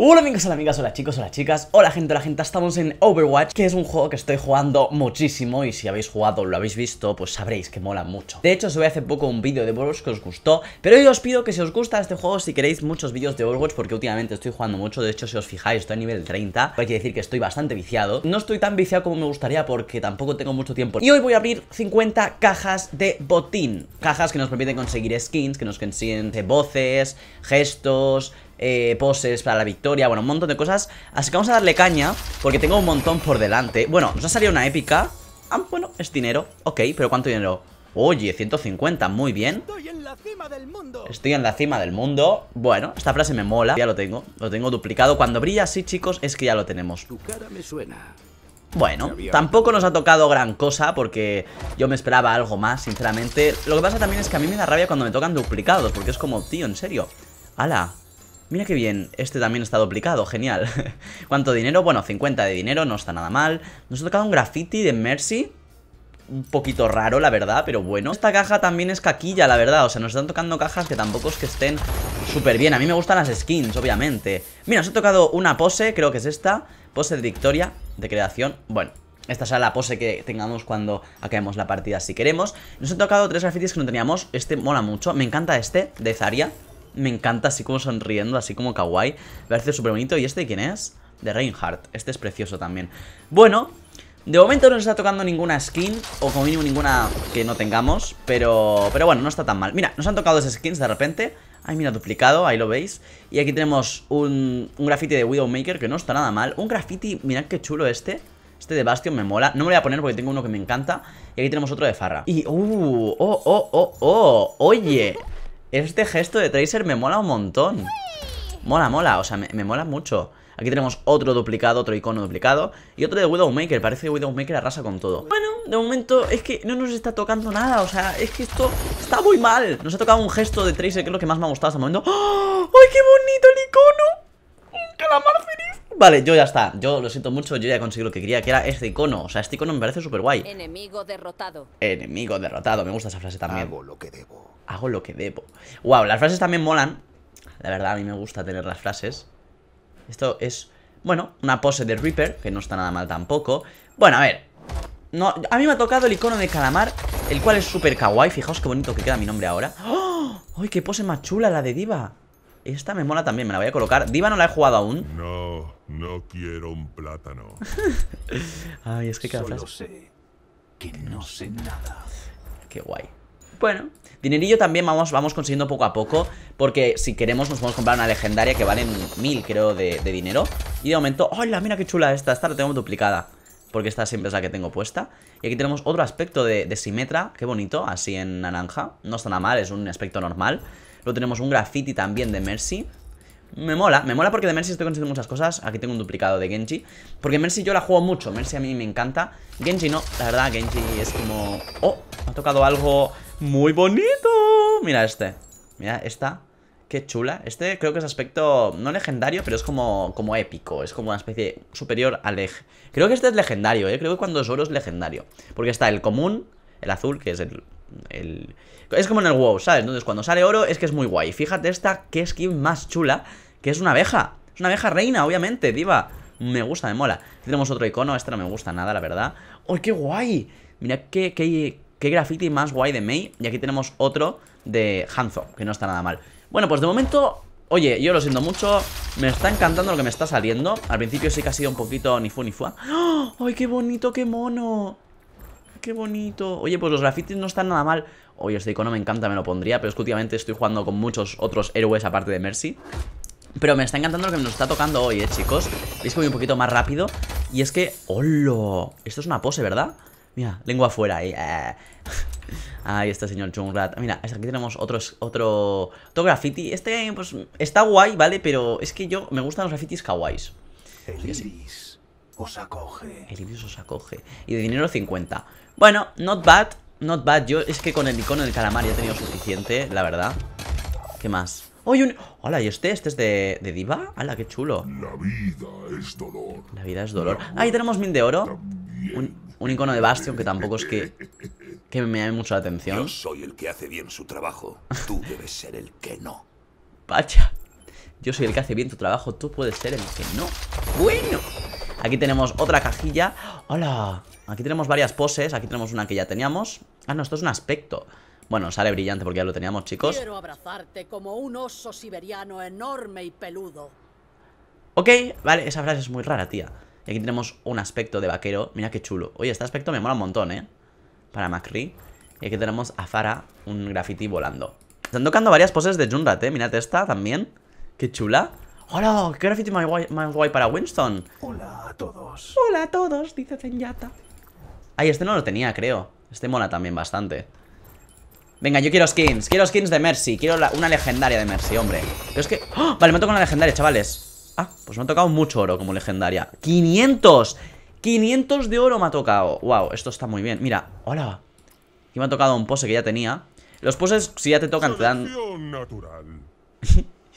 Hola amigos, hola amigas, hola chicos, hola chicas, hola gente, hola gente, estamos en Overwatch, que es un juego que estoy jugando muchísimo y si habéis jugado o lo habéis visto, pues sabréis que mola mucho. De hecho, ve hace poco un vídeo de Overwatch que os gustó, pero hoy os pido que si os gusta este juego, si queréis muchos vídeos de Overwatch, porque últimamente estoy jugando mucho, de hecho si os fijáis estoy a nivel 30, hay que decir que estoy bastante viciado. No estoy tan viciado como me gustaría porque tampoco tengo mucho tiempo. Y hoy voy a abrir 50 cajas de botín, cajas que nos permiten conseguir skins, que nos consiguen voces, gestos, eh, poses para la victoria, bueno, un montón de cosas Así que vamos a darle caña, porque tengo un montón por delante Bueno, nos ha salido una épica Ah, bueno, es dinero, ok, pero ¿cuánto dinero? Oye, 150, muy bien Estoy en la cima del mundo Estoy en la cima del mundo Bueno, esta frase me mola, ya lo tengo Lo tengo duplicado, cuando brilla así, chicos, es que ya lo tenemos bueno, tampoco nos ha tocado gran cosa porque yo me esperaba algo más, sinceramente Lo que pasa también es que a mí me da rabia cuando me tocan duplicados Porque es como, tío, en serio Ala, Mira qué bien, este también está duplicado, genial. ¿Cuánto dinero? Bueno, 50 de dinero, no está nada mal. Nos ha tocado un graffiti de Mercy. Un poquito raro, la verdad, pero bueno. Esta caja también es caquilla, la verdad. O sea, nos están tocando cajas que tampoco es que estén súper bien. A mí me gustan las skins, obviamente. Mira, nos ha tocado una pose, creo que es esta. Pose de victoria, de creación. Bueno, esta será la pose que tengamos cuando acabemos la partida si queremos. Nos han tocado tres grafitis que no teníamos. Este mola mucho. Me encanta este, de Zaria me encanta así como sonriendo, así como kawaii. Me parece súper bonito. ¿Y este quién es? De Reinhardt. Este es precioso también. Bueno, de momento no nos está tocando ninguna skin O como mínimo ninguna que no tengamos Pero pero bueno, no está tan mal Mira, nos han tocado dos skins de repente Ay, mira, duplicado, ahí lo veis Y aquí tenemos un, un graffiti de Widowmaker Que no está nada mal Un graffiti, mirad qué chulo este Este de Bastion me mola No me lo voy a poner porque tengo uno que me encanta Y aquí tenemos otro de Farra Y, uh, oh, oh, oh, oh Oye este gesto de Tracer me mola un montón. Mola, mola, o sea, me, mola mucho. Aquí tenemos otro duplicado, otro icono duplicado Y otro de Widowmaker, parece que Widowmaker arrasa con todo Bueno, de momento es que no nos está tocando nada O sea, es que esto está muy mal Nos ha tocado un gesto de Tracer que es lo que más me ha gustado hasta el momento ¡Ah! ¡Ay, qué bonito el icono! ¡Un calamar feliz! Vale, yo ya está, yo lo siento mucho, yo ya conseguido lo que quería, que era este icono O sea, este icono me parece súper guay Enemigo derrotado Enemigo derrotado, me gusta esa frase también Hago lo que debo hago lo que debo. Wow, las frases también molan. La verdad, a mí me gusta tener las frases. Esto es, bueno, una pose de Reaper, que no está nada mal tampoco. Bueno, a ver. No, a mí me ha tocado el icono de calamar, el cual es súper kawaii. Fijaos qué bonito que queda mi nombre ahora. ¡Oh! ¡Ay, qué pose más chula la de Diva! Esta me mola también, me la voy a colocar. Diva no la he jugado aún. No, no quiero un plátano. Ay, es que cada que no sé nada. Qué guay. Bueno, dinerillo también vamos, vamos consiguiendo poco a poco Porque si queremos nos podemos comprar una legendaria que vale mil, creo, de, dinero Y de momento, ¡hola! Mira qué chula esta, esta la tengo duplicada Porque esta siempre es la que tengo puesta Y aquí tenemos otro aspecto de, de Simetra, qué bonito, así en naranja No está nada mal, es un aspecto normal Luego tenemos un graffiti también de Mercy me mola, me mola porque de Mercy estoy consiguiendo muchas cosas Aquí tengo un duplicado de Genji Porque Mercy yo la juego mucho, Mercy a mí me encanta Genji no, la verdad Genji es como... Oh, ha tocado algo muy bonito Mira este, mira esta Qué chula, este creo que es aspecto No legendario, pero es como, como épico Es como una especie superior al eje Creo que este es legendario, eh, creo que cuando es oro es legendario Porque está el común, el azul, que es el es como en el WoW, ¿sabes? Entonces cuando sale oro es que es muy guay. Fíjate esta, qué skin más chula, que es una abeja. Es una abeja reina, obviamente, diva. Me gusta, me mola. Tenemos otro icono, este no me gusta nada, la verdad. ¡Ay, qué guay! Mira qué, qué, graffiti más guay de Mei. Y aquí tenemos otro de Hanzo, que no está nada mal. Bueno, pues de momento Oye, yo lo siento mucho Me está encantando lo que me está saliendo Al principio sí que ha sido un poquito ni fu ni fua ¡Ah! ¡Ay, qué bonito, qué mono! qué bonito. Oye, pues los grafitis no están nada mal. Oye, este icono me encanta, me lo pondría, pero es que últimamente estoy jugando con muchos otros héroes aparte de Mercy. Pero me está encantando lo que nos está tocando hoy, eh, chicos. Veis que voy un poquito más rápido. Y es que... ¡Holo! Esto es una pose, ¿verdad? Mira, lengua afuera. ahí. Eh. Ahí está, señor Chungrat. Mira, aquí tenemos otro, otro graffiti. Este, pues, está guay, ¿vale? Pero es que yo me gustan los grafitis kawaiis. Feliz acoge. El Ilius os acoge. Y de dinero 50. Bueno, not bad. Not bad. Yo es que con el icono del calamar ya he tenido suficiente, la verdad. ¿Qué más? ¡Oye, un... Hola, ¿y este? ¿Este es de, diva? ¡Hala, qué chulo! La vida es dolor. La vida es dolor. Ahí tenemos mil de oro. Un, icono de Bastion que tampoco es que, que me llame mucho la atención. Yo soy el que hace bien su trabajo. Tú debes ser el que no. Pacha. Yo soy el que hace bien tu trabajo. Tú puedes ser el que no. Bueno. Aquí tenemos otra cajilla ¡Hola! Aquí tenemos varias poses Aquí tenemos una que ya teníamos Ah, no, esto es un aspecto bueno, sale brillante porque ya lo teníamos, chicos. Quiero abrazarte como un oso siberiano enorme y peludo. Ok, vale, esa frase es muy rara, tía. Y aquí tenemos un aspecto de vaquero. Mira qué chulo. Oye, este aspecto me mola un montón, ¿eh? Para Macri. Y aquí tenemos a Fara un graffiti volando. Están tocando varias poses de Junrat, ¿eh? Mirad esta también. Qué chula. Hola, Graffiti más guay, para Winston. Hola a todos. Hola a todos, dice Zenyatta. Ay, este no lo tenía, creo. Este mola también bastante. Venga, yo quiero skins. Quiero skins de Mercy. Quiero una legendaria de Mercy, hombre. Pero es que... ¡Oh! Vale, me toca una legendaria, chavales. Ah, pues me ha tocado mucho oro como legendaria. ¡500! 500 de oro me ha tocado. Wow, esto está muy bien. Mira, hola. Aquí me ha tocado un pose que ya tenía. Los poses, si ya te tocan, te dan...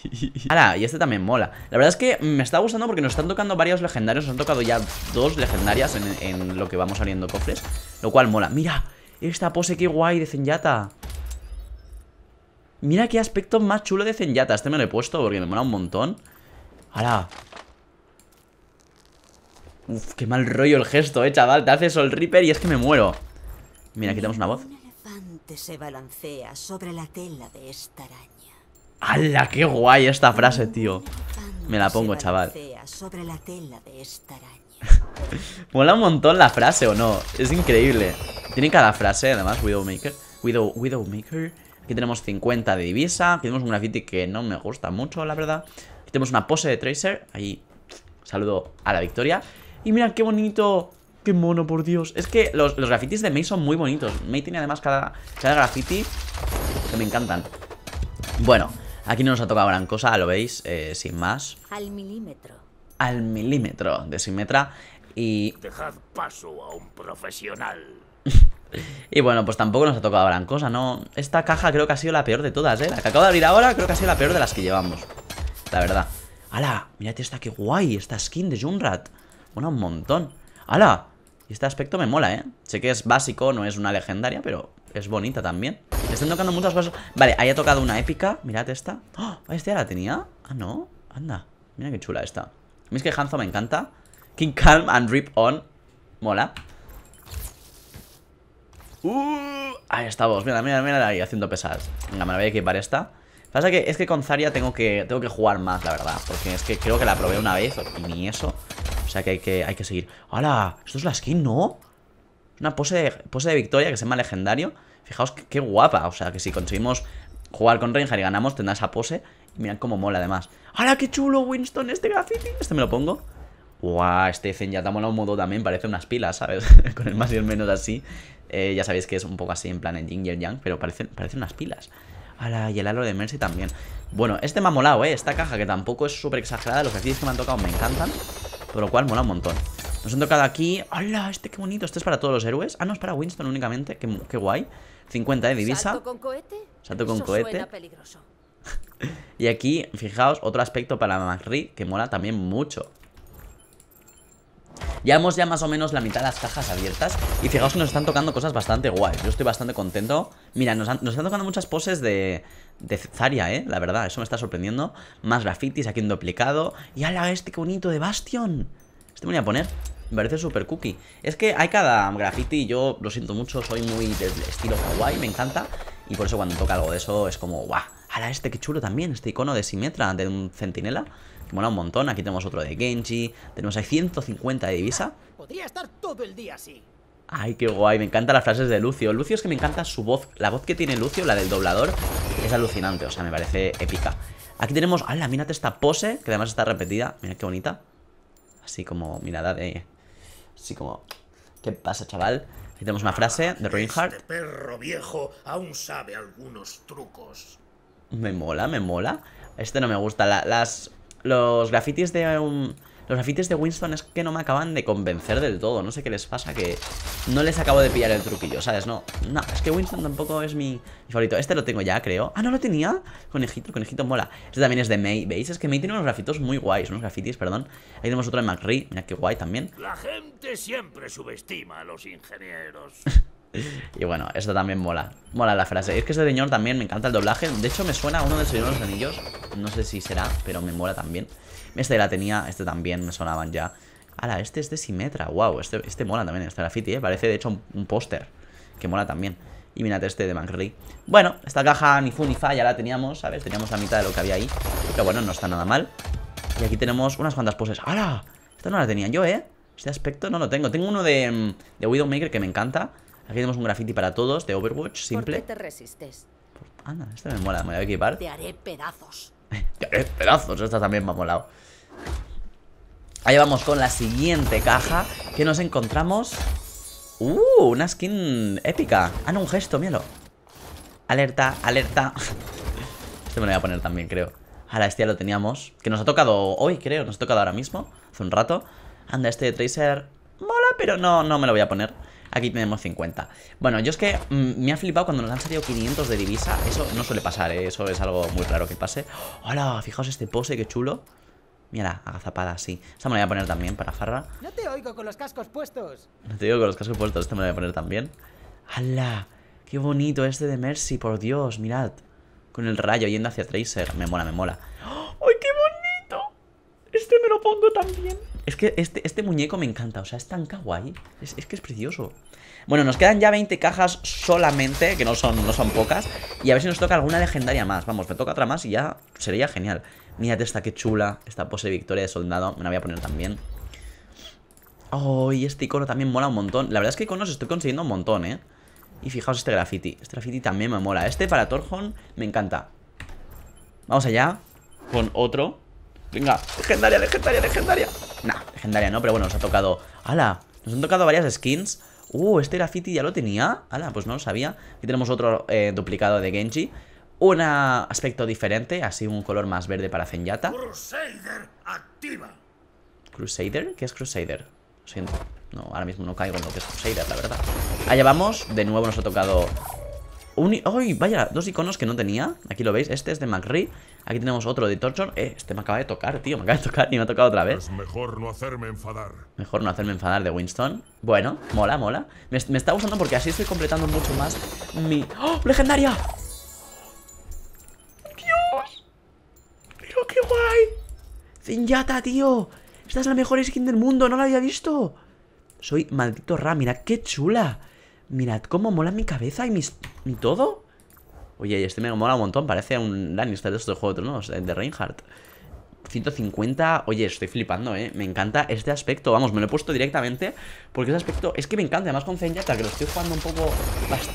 Ala, y este también mola La verdad es que me está gustando porque nos están tocando varios legendarios Nos han tocado ya dos legendarias en, lo que vamos abriendo cofres Lo cual mola Mira, esta pose que guay de Zenyatta Mira qué aspecto más chulo de Zenyatta Este me lo he puesto porque me mola un montón Ala Uf, qué mal rollo el gesto, eh, chaval Te hace el Reaper y es que me muero Mira, aquí tenemos una voz se balancea sobre la tela de esta araña. ¡Hala! ¡Qué guay esta frase, tío! Me la pongo, chaval. Mola un montón la frase, ¿o no? Es increíble. Tiene cada frase, además, Widowmaker. Widow, Widowmaker. Aquí tenemos 50 de divisa. Aquí tenemos un graffiti que no me gusta mucho, la verdad. Aquí tenemos una pose de Tracer. Ahí, saludo a la victoria. Y mira qué bonito. Qué mono, por Dios. Es que los, los grafitis de Mei son muy bonitos. Mei tiene además cada, cada graffiti que me encantan. Bueno, Aquí no nos ha tocado gran cosa, lo veis, eh, sin más. Al milímetro. Al milímetro de Simetra y... Dejad paso a un profesional. y bueno, pues tampoco nos ha tocado gran cosa, ¿no? Esta caja creo que ha sido la peor de todas, ¿eh? La que acabo de abrir ahora creo que ha sido la peor de las que llevamos. La verdad. ¡Hala! Mirad esta, qué guay, esta skin de Junrat. Bueno, un montón. ¡Hala! Y Este aspecto me mola, ¿eh? Sé que es básico, no es una legendaria, pero es bonita también están tocando muchas cosas. Vale, ahí ha tocado una épica. Mirad esta. ¡Oh! ¿Esta ya la tenía? Ah, no. Anda. Mira qué chula esta. A mí es que Hanzo me encanta. King Calm and Rip On. Mola. Uh, ahí estamos. Mira, mira, mira ahí haciendo pesadas Venga, me la voy a equipar esta. Pasa que es que con Zarya tengo que, tengo que jugar más, la verdad. Porque es que creo que la probé una vez y ni eso. O sea que hay que, hay que seguir. ¡Hala! Esto es la skin, ¿no? Una pose pose de victoria que se llama legendario. Fijaos qué, guapa, o sea, que si conseguimos jugar con Reinhardt y ganamos, tendrá esa pose. Y mirad cómo mola además. ¡Hala, qué chulo, Winston, este graffiti! Este me lo pongo. ¡Guau! Wow, este Zen ya te ha molado un modo también, parece unas pilas, ¿sabes? con el más y el menos así. Eh, ya sabéis que es un poco así, en plan en Jing y Yang, pero parecen, parecen unas pilas. ¡Hala! Y el halo de Mercy también. Bueno, este me ha molado, ¿eh? Esta caja que tampoco es súper exagerada. Los grafitis que me han tocado me encantan. Por lo cual mola un montón. Nos han tocado aquí... ¡Hala! Este qué bonito. Este es para todos los héroes. Ah, no, es para Winston únicamente. Qué, qué guay. 50 de divisa. ¿Salto con cohete? Salto con cohete. y aquí, fijaos, otro aspecto para McRee que mola también mucho. Ya hemos ya más o menos la mitad de las cajas abiertas Y fijaos que nos están tocando cosas bastante guays Yo estoy bastante contento Mira, nos, están tocando muchas poses de, de Zarya, eh, la verdad, eso me está sorprendiendo Más grafitis aquí en duplicado Y hala, este qué bonito de Bastion Este me voy a poner me parece súper cookie. Es que hay cada graffiti, yo lo siento mucho, soy muy del estilo kawaii, me encanta. Y por eso cuando toca algo de eso es como, guau, ahora este qué chulo también, este icono de Simetra, de un centinela, que mola un montón. Aquí tenemos otro de Genji, tenemos ahí 150 de divisa. Podría estar todo el día así. Ay, qué guay, me encantan las frases de Lucio. Lucio es que me encanta su voz, la voz que tiene Lucio, la del doblador, es alucinante, o sea, me parece épica. Aquí tenemos, ala, mírate esta pose, que además está repetida, mira qué bonita. Así como mirada de Así como, ¿qué pasa, chaval? Aquí tenemos una frase de este Reinhardt. perro viejo aún sabe algunos trucos. Me mola, me mola. Este no me gusta. las, los grafitis de un los grafitis de Winston es que no me acaban de convencer del todo. No sé qué les pasa que no les acabo de pillar el truquillo, ¿sabes? No, no, es que Winston tampoco es mi, favorito. Este lo tengo ya, creo. Ah, ¿no lo tenía? Conejito, conejito mola. Este también es de May, ¿veis? Es que May tiene unos grafitos muy guays, unos grafitis, perdón. Ahí tenemos otro de McRee. mira qué guay también. La gente siempre subestima a los ingenieros. Y bueno, esto también mola Mola la frase, es que este señor también me encanta el doblaje De hecho me suena uno de los Anillos No sé si será, pero me mola también Este la tenía, este también me sonaban ya Ahora, este es de Simetra, wow Este, este mola también, este graffiti, ¿eh? parece de hecho un, póster Que mola también y mirad este de McRae Bueno, esta caja ni fu ni fa ya la teníamos, ¿sabes? Teníamos la mitad de lo que había ahí Pero bueno, no está nada mal Y aquí tenemos unas cuantas poses ¡Hala! Esta no la tenía yo, ¿eh? Este aspecto no lo tengo Tengo uno de, mm, de Widowmaker que me encanta Aquí tenemos un graffiti para todos de Overwatch, simple. ¿Por te resistes? Anda, este me mola, me voy a equipar. Te haré pedazos. te haré pedazos, esta también me ha molado. Ahí vamos con la siguiente caja que nos encontramos. Uh, una skin épica. Ah, no, un gesto, míralo. Alerta, alerta. Este me lo voy a poner también, creo. A la ya lo teníamos. Que nos ha tocado hoy, creo. Nos ha tocado ahora mismo. Hace un rato. Anda, este de Tracer. Mola, pero no, no me lo voy a poner. Aquí tenemos 50 Bueno, yo es que mm, me ha flipado cuando nos han salido 500 de divisa Eso no suele pasar, ¿eh? eso es algo muy raro que pase ¡Hola! Fijaos este pose, qué chulo Mira, agazapada, sí. Esta me la voy a poner también para Farra. No te oigo con los cascos puestos. No te oigo con los cascos puestos, esta me la voy a poner también. ¡Hala! ¡Qué bonito este de Mercy, por Dios! Mirad. Con el rayo yendo hacia Tracer. Me mola, me mola. ¡Ay, qué bonito! Este me lo pongo también. Es que este, este, muñeco me encanta, o sea, es tan kawaii. Es, que es precioso. Bueno, nos quedan ya 20 cajas solamente, que no son, no son pocas. Y a ver si nos toca alguna legendaria más. Vamos, me toca otra más y ya sería genial. Mírate esta, qué chula. Esta pose de victoria de soldado. Me la voy a poner también. Oh, y este icono también mola un montón. La verdad es que iconos estoy consiguiendo un montón, ¿eh? Y fijaos este graffiti. Este graffiti también me mola. Este para Torjon me encanta. Vamos allá con otro. Venga, legendaria, legendaria, legendaria Nah, legendaria no, pero bueno, nos ha tocado ¡Hala! Nos han tocado varias skins Uh, este Graffiti ya lo tenía ¡Hala! Pues no lo sabía Aquí tenemos otro eh, duplicado de Genji Un aspecto diferente, así un color más verde para Zenyatta Crusader activa ¿Crusader? ¿Qué es Crusader? Lo siento, no, ahora mismo no caigo en lo que es Crusader, la verdad Allá vamos, de nuevo nos ha tocado ¡Uy! vaya! Dos iconos que no tenía. Aquí lo veis. Este es de McRee. Aquí tenemos otro de Torchon. Eh, este me acaba de tocar, tío. Me acaba de tocar y me ha tocado otra vez. mejor no hacerme enfadar. Mejor no hacerme enfadar de Winston. Bueno, mola, mola. Me, está gustando porque así estoy completando mucho más mi... ¡Oh, legendaria! ¡Dios! ¡Mira qué guay! ¡Zinjata, tío! Esta es la mejor skin del mundo. No la había visto. Soy maldito Ra. Mira, qué chula. Mirad cómo mola mi cabeza y mi todo. Oye, este me mola un montón. Parece un Lannister de estos juegos ¿no? de Reinhardt. 150, oye, estoy flipando, eh Me encanta este aspecto, vamos, me lo he puesto directamente Porque ese aspecto, es que me encanta Además con Zenyatta, que lo estoy jugando un poco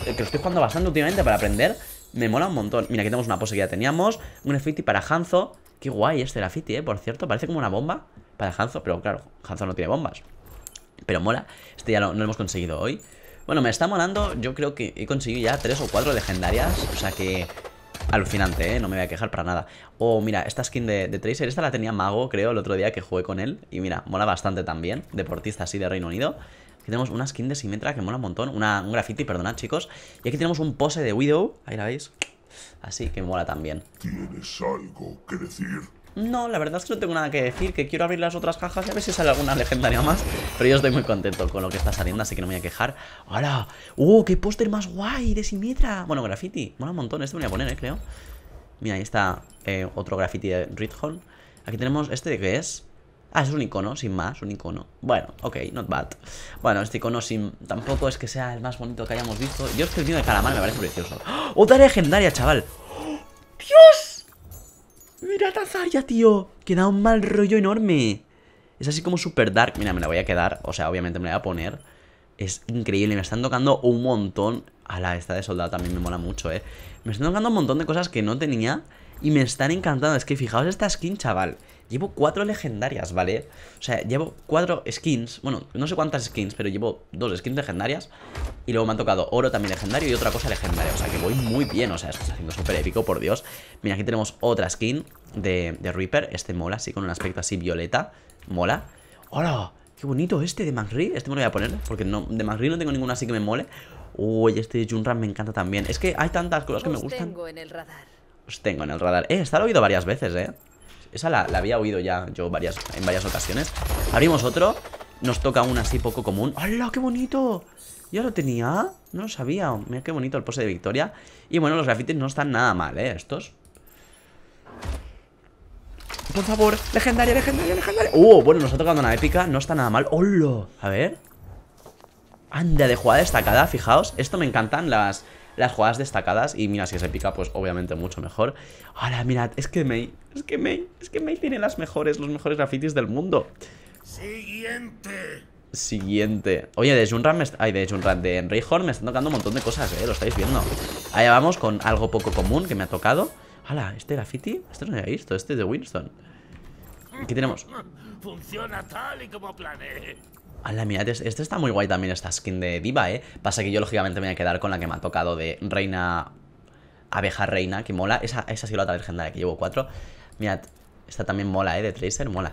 eh, Que lo estoy jugando bastante últimamente para aprender Me mola un montón, mira, aquí tenemos una pose que ya teníamos Un graffiti para Hanzo Qué guay este graffiti, eh, por cierto, parece como una bomba Para Hanzo, pero claro, Hanzo no tiene bombas Pero mola, este ya no lo hemos conseguido hoy bueno, me está molando, yo creo que he conseguido ya tres o cuatro legendarias, o sea que... Alucinante, ¿eh? No me voy a quejar para nada. O mira, esta skin de, Tracer, esta la tenía Mago, creo, el otro día que jugué con él. Y mira, mola bastante también, deportista así de Reino Unido. Aquí tenemos una skin de Symmetra que mola un montón, una, un graffiti, perdonad chicos. Y aquí tenemos un pose de Widow, ahí la veis. Así que mola también. ¿Tienes algo que decir? No, la verdad es que no tengo nada que decir, que quiero abrir las otras cajas y a ver si sale alguna legendaria más. Pero yo estoy muy contento con lo que está saliendo, así que no me voy a quejar. ¡Hala! ¡Uh, qué póster más guay de piedra! Bueno, graffiti. Mola un montón. Este me voy a poner, eh, creo. Mira, ahí está eh, otro graffiti de Ridhorn. Aquí tenemos este de qué es. Ah, es un icono, sin más, un icono. Bueno, ok, not bad. Bueno, este icono sin... tampoco es que sea el más bonito que hayamos visto. Yo es que el mío de calamar me parece precioso. ¡Oh, ¡Otra legendaria, chaval! ¡Dios! ¡Mira ya tío! Que da un mal rollo enorme. Es así como super dark. Mira, me la voy a quedar. O sea, obviamente me la voy a poner. Es increíble. Me están tocando un montón. A la esta de soldado también me mola mucho, eh. Me están tocando un montón de cosas que no tenía. Y me están encantando. Es que fijaos esta skin, chaval. Llevo cuatro legendarias, ¿vale? O sea, llevo cuatro skins. Bueno, no sé cuántas skins, pero llevo dos skins legendarias. Y luego me han tocado oro también legendario y otra cosa legendaria. O sea, que voy muy bien. O sea, esto está haciendo súper épico, por Dios. Mira, aquí tenemos otra skin de, Reaper. Este mola, así, con un aspecto así violeta. Mola. ¡Hola! ¡Qué bonito este de Magri Este me lo voy a poner, porque no, de Magri no tengo ninguna así que me mole. Uy, este de Junran me encanta también. Es que hay tantas cosas que me gustan. Tengo en el radar. Os pues tengo en el radar. Eh, esta he oído varias veces, eh. Esa la, había oído ya yo varias, en varias ocasiones. Abrimos otro. Nos toca un así poco común. ¡hola qué bonito! ¿Ya lo tenía? No lo sabía. Mira qué bonito el pose de victoria. Y bueno, los grafitis no están nada mal, ¿eh? Estos. Por favor, legendaria, legendaria, legendaria. Uh, bueno, nos ha tocado una épica. No está nada mal. hola A ver. Anda, de jugada destacada, fijaos. Esto me encantan las, las jugadas destacadas. Y mira, si se pica, pues obviamente mucho mejor. Ahora, mirad, es que May, es que May, es que May tiene las mejores, los mejores grafitis del mundo. Siguiente. Siguiente. Oye, de Junran, me ay, de Junran, de Horn me están tocando un montón de cosas, ¿eh? Lo estáis viendo. Allá vamos con algo poco común que me ha tocado. Hala, este graffiti, este no lo había visto, este es de Winston. Aquí tenemos? Funciona tal y como planeé. A mirad, este, este está muy guay también, esta skin de diva, ¿eh? Pasa que yo, lógicamente, me voy a quedar con la que me ha tocado de reina... Abeja reina, que mola. Esa, esa sido la otra legendaria, que llevo cuatro. Mirad, esta también mola, ¿eh? De Tracer, mola.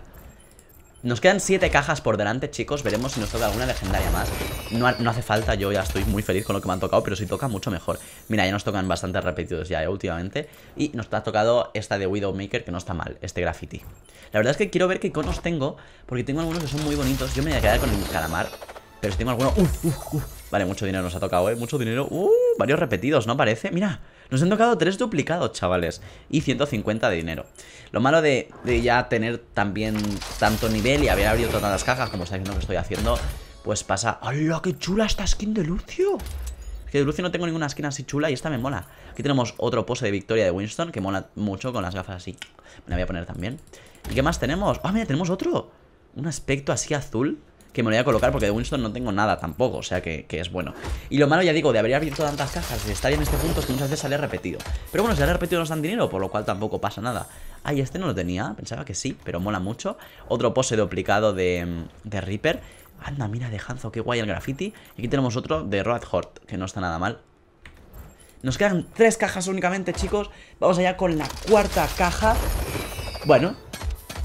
Nos quedan 7 cajas por delante, chicos Veremos si nos toca alguna legendaria más no, no, hace falta, yo ya estoy muy feliz con lo que me han tocado Pero si toca, mucho mejor Mira, ya nos tocan bastantes repetidos ya, eh, últimamente Y nos ha tocado esta de Widowmaker Que no está mal, este graffiti La verdad es que quiero ver qué iconos tengo Porque tengo algunos que son muy bonitos Yo me voy a quedar con el calamar Pero si tengo alguno... Vale, mucho dinero nos ha tocado, eh Mucho dinero... Uh, varios repetidos, ¿no parece? Mira... Nos han tocado tres duplicados, chavales. Y 150 de dinero. Lo malo de, ya tener también tanto nivel y haber abierto tantas cajas, como está diciendo que estoy haciendo, pues pasa... ¡Hala, qué chula esta skin de Lucio! Es que de Lucio no tengo ninguna skin así chula y esta me mola. Aquí tenemos otro pose de victoria de Winston que mola mucho con las gafas así. Me la voy a poner también. ¿Y qué más tenemos? ¡Ah, mira, tenemos otro! Un aspecto así azul que me lo voy a colocar porque de Winston no tengo nada tampoco, o sea que, es bueno. Y lo malo, ya digo, de haber abierto tantas cajas, de estar en este punto es que muchas veces sale repetido. Pero bueno, si sale repetido nos dan dinero, por lo cual tampoco pasa nada. Ay, este no lo tenía, pensaba que sí, pero mola mucho. Otro pose duplicado de, de Reaper. Anda, mira, de Hanzo, qué guay el graffiti. Y aquí tenemos otro de Road Hort, que no está nada mal. Nos quedan tres cajas únicamente, chicos. Vamos allá con la cuarta caja. Bueno,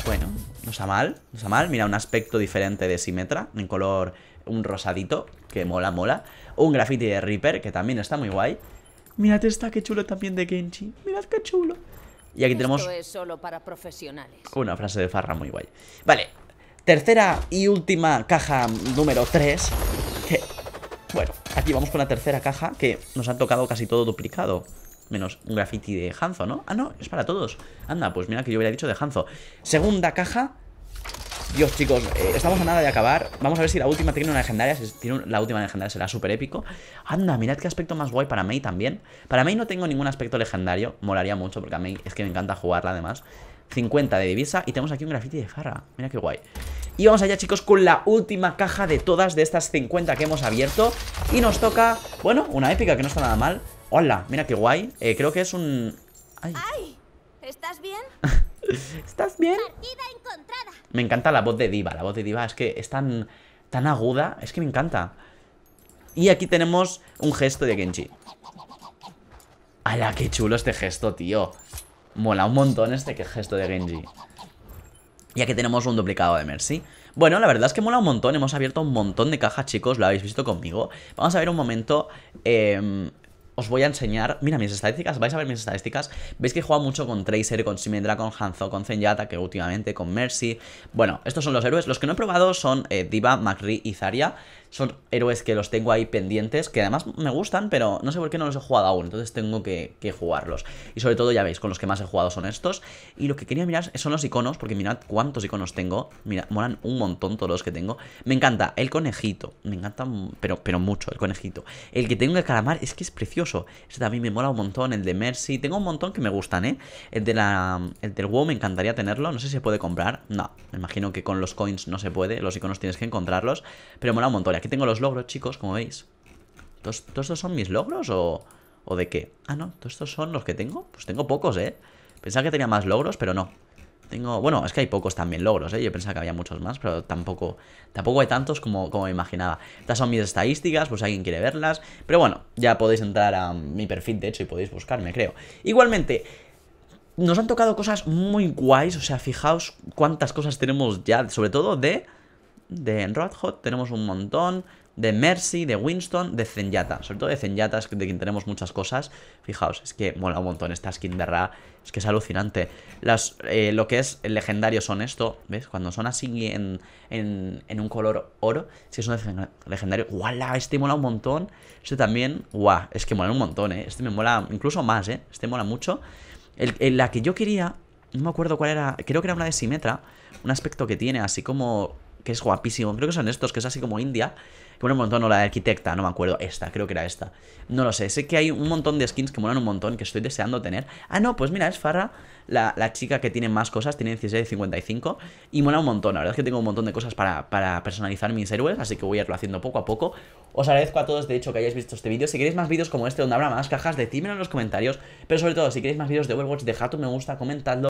bueno, no está mal, no está mal. Mira, un aspecto diferente de Simetra, en color un rosadito, que mola, mola. Un graffiti de Reaper, que también está muy guay. Mirad esta, qué chulo también de Genji. Mirad qué chulo. Y aquí tenemos una frase de Farra muy guay. Vale, tercera y última caja número 3. bueno, aquí vamos con la tercera caja que nos ha tocado casi todo duplicado. Menos un graffiti de Hanzo, ¿no? Ah, no, es para todos. Anda, pues mira que yo hubiera dicho de Hanzo. Segunda caja Dios, chicos, eh, estamos a nada de acabar. Vamos a ver si la última tiene una legendaria. Si tiene la última legendaria será súper épico. Anda, mirad qué aspecto más guay para Mei también. Para Mei no tengo ningún aspecto legendario. Molaría mucho porque a Mei es que me encanta jugarla además. 50 de divisa y tenemos aquí un grafiti de Farra. Mira qué guay. Y vamos allá, chicos, con la última caja de todas de estas 50 que hemos abierto. Y nos toca, bueno, una épica que no está nada mal. Hola, mira qué guay. Eh, creo que es un... ¡Ay! ¿Estás bien? ¿Estás bien? Me encanta la voz de Diva. La voz de Diva es que es tan, tan aguda. Es que me encanta. Y aquí tenemos un gesto de Genji ¡Hala, qué chulo este gesto, tío! Mola un montón este gesto de Genji. Y aquí tenemos un duplicado de Mercy. Bueno, la verdad es que mola un montón. Hemos abierto un montón de cajas, chicos. Lo habéis visto conmigo. Vamos a ver un momento eh, os voy a enseñar, mira mis estadísticas, vais a ver mis estadísticas, veis que he jugado mucho con Tracer, con simendra con Hanzo, con Zenyatta, que últimamente, con Mercy, bueno, estos son los héroes, los que no he probado son eh, Diva, Macri y Zarya, son héroes que los tengo ahí pendientes, que además me gustan, pero no sé por qué no los he jugado aún, entonces tengo que, jugarlos. Y sobre todo, ya veis, con los que más he jugado son estos. Y lo que quería mirar son los iconos, porque mirad cuántos iconos tengo. Mira, molan un montón todos los que tengo. Me encanta el conejito, me encanta, pero, pero mucho el conejito. El que tengo el calamar es que es precioso. Este también me mola un montón, el de Mercy. Tengo un montón que me gustan, ¿eh? El, de la, el del WoW me encantaría tenerlo, no sé si se puede comprar. No, me imagino que con los coins no se puede, los iconos tienes que encontrarlos, pero mola un montón aquí tengo los logros, chicos, como veis. ¿Todos, estos son mis logros o, de qué? Ah, no, todos estos son los que tengo. Pues tengo pocos, ¿eh? Pensaba que tenía más logros, pero no. Tengo, bueno, es que hay pocos también logros, ¿eh? Yo pensaba que había muchos más, pero tampoco, tampoco hay tantos como, como imaginaba. Estas son mis estadísticas, pues alguien quiere verlas. Pero bueno, ya podéis entrar a mi perfil, de hecho, y podéis buscarme, creo. Igualmente, nos han tocado cosas muy guays, o sea, fijaos cuántas cosas tenemos ya, sobre todo de de Hot tenemos un montón, de Mercy, de Winston, de Zenyatta. Sobre todo de Zenyatta, es de quien tenemos muchas cosas. Fijaos, es que mola un montón esta skin de Ra. Es que es alucinante. Las, eh, lo que es legendario son esto, ¿ves? Cuando son así en, en, un color oro, si es un legendario. ¡Wala! Este mola un montón. Este también, ¡guau! Es que mola un montón, ¿eh? Este me mola incluso más, ¿eh? Este mola mucho. El, la que yo quería, no me acuerdo cuál era, creo que era una de Simetra. Un aspecto que tiene así como que es guapísimo. Creo que son estos, que es así como India. Que mola un montón, o la de arquitecta, no me acuerdo. Esta, creo que era esta. No lo sé. Sé que hay un montón de skins que molan un montón, que estoy deseando tener. Ah, no, pues mira, es Farra, la, chica que tiene más cosas, tiene 16 55. Y mola un montón. La verdad es que tengo un montón de cosas para, para personalizar mis héroes, así que voy a irlo haciendo poco a poco. Os agradezco a todos, de hecho, que hayáis visto este vídeo. Si queréis más vídeos como este, donde habrá más cajas, decídmelo en los comentarios. Pero sobre todo, si queréis más vídeos de Overwatch, dejad un me gusta, comentadlo.